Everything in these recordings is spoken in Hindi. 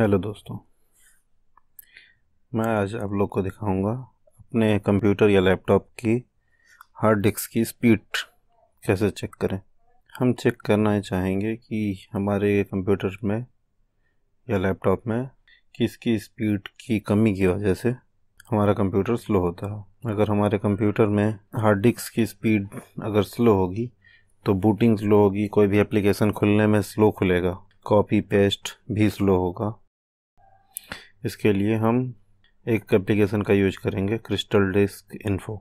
हेलो दोस्तों मैं आज आप लोग को दिखाऊंगा अपने कंप्यूटर या लैपटॉप की हार्ड डिस्क की स्पीड कैसे चेक करें हम चेक करना चाहेंगे कि हमारे कंप्यूटर में या लैपटॉप में किसकी स्पीड की कमी की वजह से हमारा कंप्यूटर स्लो होता है अगर हमारे कंप्यूटर में हार्ड डिस्क की स्पीड अगर स्लो होगी तो बूटिंग स्लो होगी कोई भी एप्लीकेशन खुलने में स्लो खुलेगा कॉपी पेस्ट भी स्लो होगा इसके लिए हम एक एप्लीकेशन का यूज करेंगे क्रिस्टल डिस्क इन्फो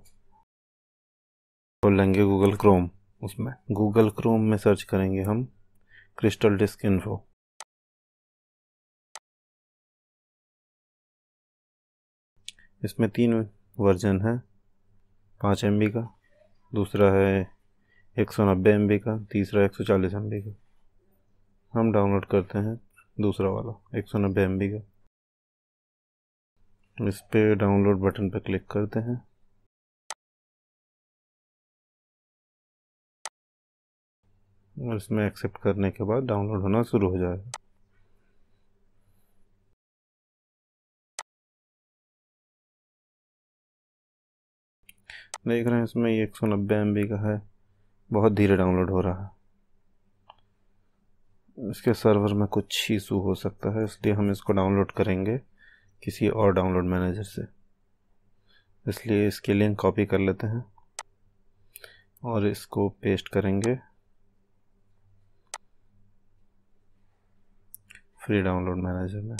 खोल तो लेंगे गूगल क्रोम उसमें गूगल क्रोम में सर्च करेंगे हम क्रिस्टल डिस्क इन्फो इसमें तीन वर्जन है पाँच एम का दूसरा है एक सौ नब्बे एम का तीसरा एक सौ चालीस एम का हम डाउनलोड करते हैं दूसरा वाला एक सौ नब्बे एम का इस पर डाउनलोड बटन पर क्लिक करते हैं और इसमें एक्सेप्ट करने के बाद डाउनलोड होना शुरू हो जाएगा देख रहे हैं इसमें एक सौ नब्बे एम का है बहुत धीरे डाउनलोड हो रहा है इसके सर्वर में कुछ इशू हो सकता है इसलिए हम इसको डाउनलोड करेंगे किसी और डाउनलोड मैनेजर से इसलिए इसकी लिंक कॉपी कर लेते हैं और इसको पेस्ट करेंगे फ्री डाउनलोड मैनेजर में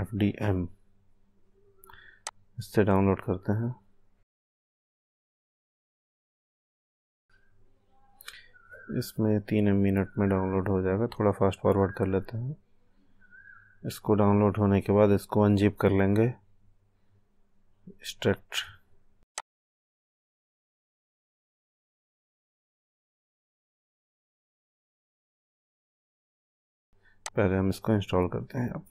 एफ डी एम इससे डाउनलोड करते हैं इसमें तीन मिनट में डाउनलोड हो जाएगा थोड़ा फास्ट फॉरवर्ड कर लेते हैं इसको डाउनलोड होने के बाद इसको अनजिप कर लेंगे एक्सट्रैक्ट पहले हम इसको इंस्टॉल करते हैं अब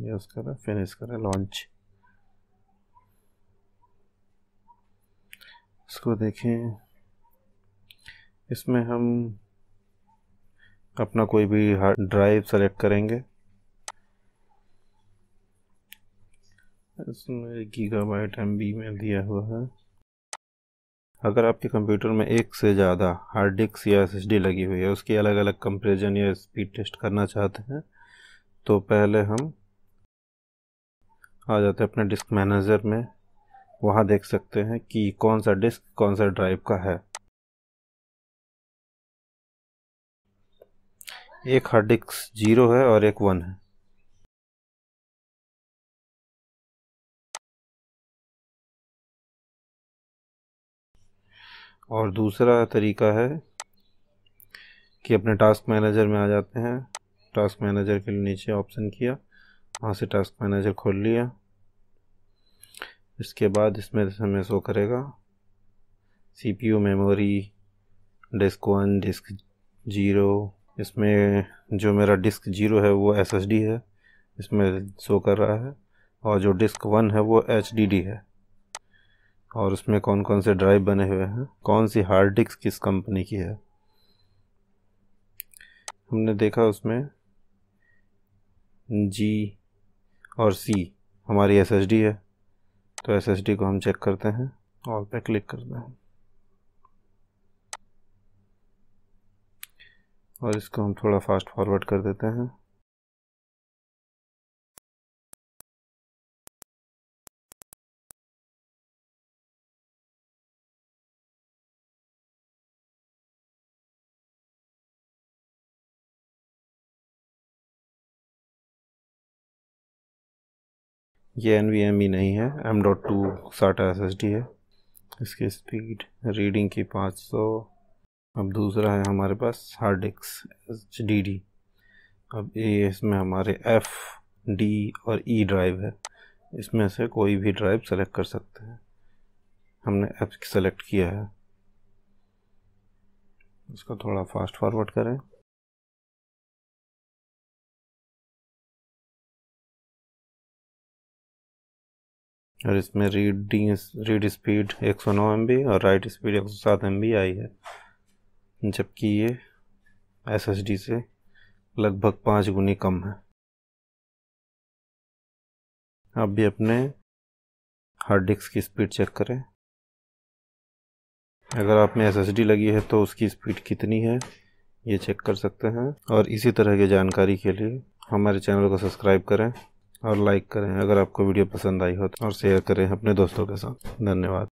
यस करें फिनिश करें लॉन्च इसको देखें इसमें हम अपना कोई भी हार्ड ड्राइव सेलेक्ट करेंगे इसमें गीगाबाइट एमबी में दिया हुआ है अगर आपके कंप्यूटर में एक से ज़्यादा हार्ड डिस्क या एस लगी हुई है उसकी अलग अलग कंपेरिजन या स्पीड टेस्ट करना चाहते हैं तो पहले हम आ जाते हैं अपने डिस्क मैनेजर में वहाँ देख सकते हैं कि कौन सा डिस्क कौन सा ड्राइव का है एक हार्ड डिस्क जीरो है और एक वन है और दूसरा तरीका है कि अपने टास्क मैनेजर में आ जाते हैं टास्क मैनेजर के लिए नीचे ऑप्शन किया वहाँ से टास्क मैनेजर खोल लिया इसके बाद इसमें हमें शो करेगा CPU memory disk one disk zero इसमें जो मेरा डिस्क जीरो है वो एसएसडी है इसमें शो कर रहा है और जो डिस्क वन है वो एचडीडी है और उसमें कौन कौन से ड्राइव बने हुए हैं कौन सी हार्ड डिस्क किस कंपनी की है हमने देखा उसमें जी और सी हमारी एस है तो एस को हम चेक करते हैं और पे क्लिक करते हैं और इसको हम थोड़ा फास्ट फॉरवर्ड कर देते हैं ये एन वी एम ई नहीं है M dot two SATA S S D है इसकी स्पीड रीडिंग की पाँच सौ अब दूसरा है हमारे पास hard disk H D D अब ये इसमें हमारे एफ डी और ई e ड्राइव है इसमें से कोई भी ड्राइव सेलेक्ट कर सकते हैं हमने एफ सेलेक्ट किया है इसको थोड़ा फास्ट फॉरवर्ड करें और इसमें रीडिंग रीड स्पीड 109 एम और राइट स्पीड 107 एम आई है जबकि ये एस से लगभग पाँच गुनी कम है अब भी अपने हार्ड डिस्क की स्पीड चेक करें अगर आप में एस लगी है तो उसकी स्पीड कितनी है ये चेक कर सकते हैं और इसी तरह की जानकारी के लिए हमारे चैनल को सब्सक्राइब करें और लाइक करें अगर आपको वीडियो पसंद आई हो तो और शेयर करें अपने दोस्तों के साथ धन्यवाद